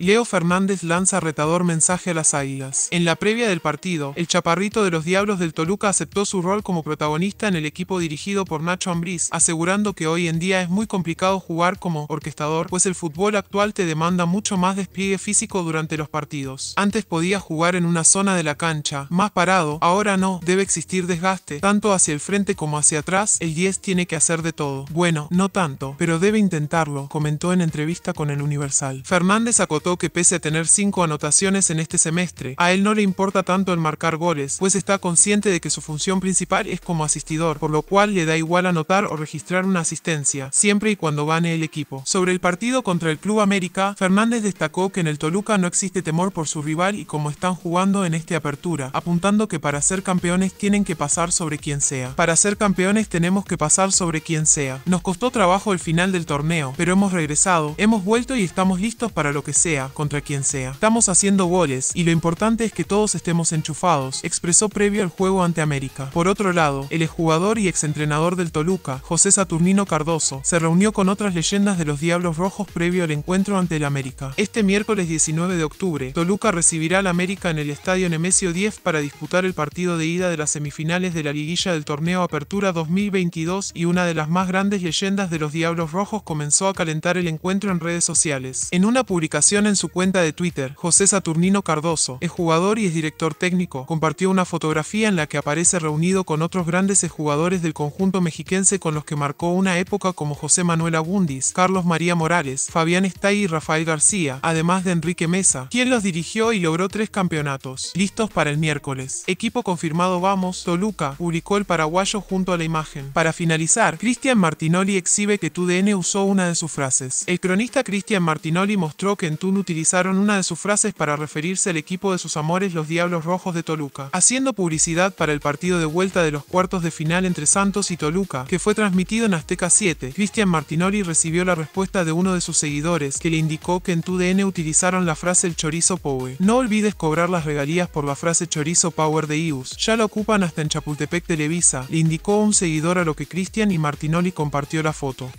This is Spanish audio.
Leo Fernández lanza retador mensaje a las águilas. En la previa del partido, el chaparrito de los Diablos del Toluca aceptó su rol como protagonista en el equipo dirigido por Nacho Ambriz, asegurando que hoy en día es muy complicado jugar como orquestador, pues el fútbol actual te demanda mucho más despliegue físico durante los partidos. Antes podía jugar en una zona de la cancha, más parado, ahora no, debe existir desgaste, tanto hacia el frente como hacia atrás, el 10 tiene que hacer de todo. Bueno, no tanto, pero debe intentarlo, comentó en entrevista con el Universal. Fernández acotó que pese a tener 5 anotaciones en este semestre, a él no le importa tanto el marcar goles, pues está consciente de que su función principal es como asistidor, por lo cual le da igual anotar o registrar una asistencia, siempre y cuando gane el equipo. Sobre el partido contra el Club América, Fernández destacó que en el Toluca no existe temor por su rival y cómo están jugando en esta apertura, apuntando que para ser campeones tienen que pasar sobre quien sea. Para ser campeones tenemos que pasar sobre quien sea. Nos costó trabajo el final del torneo, pero hemos regresado, hemos vuelto y estamos listos para lo que sea contra quien sea. Estamos haciendo goles y lo importante es que todos estemos enchufados, expresó previo al juego ante América. Por otro lado, el exjugador y exentrenador del Toluca, José Saturnino Cardoso, se reunió con otras leyendas de los Diablos Rojos previo al encuentro ante el América. Este miércoles 19 de octubre, Toluca recibirá al América en el Estadio Nemesio 10 para disputar el partido de ida de las semifinales de la liguilla del torneo Apertura 2022 y una de las más grandes leyendas de los Diablos Rojos comenzó a calentar el encuentro en redes sociales. En una publicación en su cuenta de Twitter, José Saturnino Cardoso, es jugador y es director técnico, compartió una fotografía en la que aparece reunido con otros grandes jugadores del conjunto mexiquense con los que marcó una época como José Manuel Agundis, Carlos María Morales, Fabián Estay y Rafael García, además de Enrique Mesa, quien los dirigió y logró tres campeonatos. Listos para el miércoles. Equipo confirmado vamos, Toluca, publicó el paraguayo junto a la imagen. Para finalizar, Cristian Martinoli exhibe que TUDN usó una de sus frases. El cronista Cristian Martinoli mostró que en TUDN utilizaron una de sus frases para referirse al equipo de sus amores los Diablos Rojos de Toluca, haciendo publicidad para el partido de vuelta de los cuartos de final entre Santos y Toluca, que fue transmitido en Azteca 7. Cristian Martinoli recibió la respuesta de uno de sus seguidores, que le indicó que en 2DN utilizaron la frase el chorizo power. No olvides cobrar las regalías por la frase chorizo power de IUS, ya la ocupan hasta en Chapultepec Televisa, le indicó un seguidor a lo que Cristian y Martinoli compartió la foto.